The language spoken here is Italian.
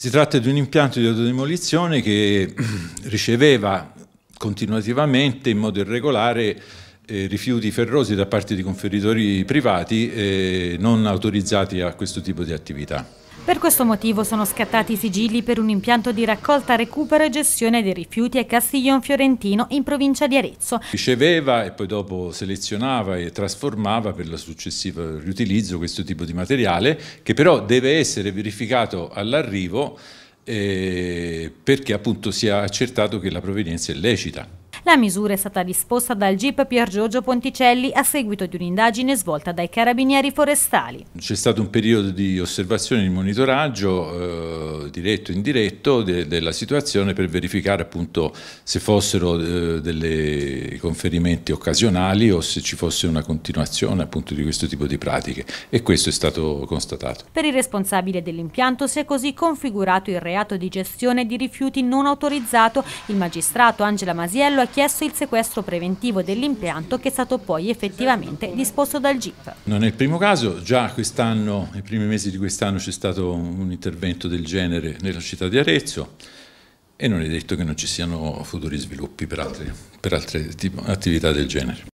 Si tratta di un impianto di autodemolizione che riceveva continuativamente in modo irregolare eh, rifiuti ferrosi da parte di conferitori privati eh, non autorizzati a questo tipo di attività. Per questo motivo sono scattati i sigilli per un impianto di raccolta, recupero e gestione dei rifiuti a Castiglion Fiorentino in provincia di Arezzo. Riceveva e poi dopo selezionava e trasformava per il successivo riutilizzo questo tipo di materiale che però deve essere verificato all'arrivo eh, perché appunto sia accertato che la provenienza è lecita. La misura è stata disposta dal GIP Pier Giorgio Ponticelli a seguito di un'indagine svolta dai carabinieri forestali. C'è stato un periodo di osservazione e di monitoraggio eh, diretto e indiretto de, della situazione per verificare appunto se fossero eh, dei conferimenti occasionali o se ci fosse una continuazione appunto di questo tipo di pratiche e questo è stato constatato. Per il responsabile dell'impianto si è così configurato il reato di gestione di rifiuti non autorizzato. Il magistrato Angela Masiello ha chiesto il sequestro preventivo dell'impianto che è stato poi effettivamente disposto dal GIP. Non è il primo caso, già quest'anno, nei primi mesi di quest'anno c'è stato un intervento del genere genere nella città di Arezzo e non è detto che non ci siano futuri sviluppi per altre, per altre attività del genere.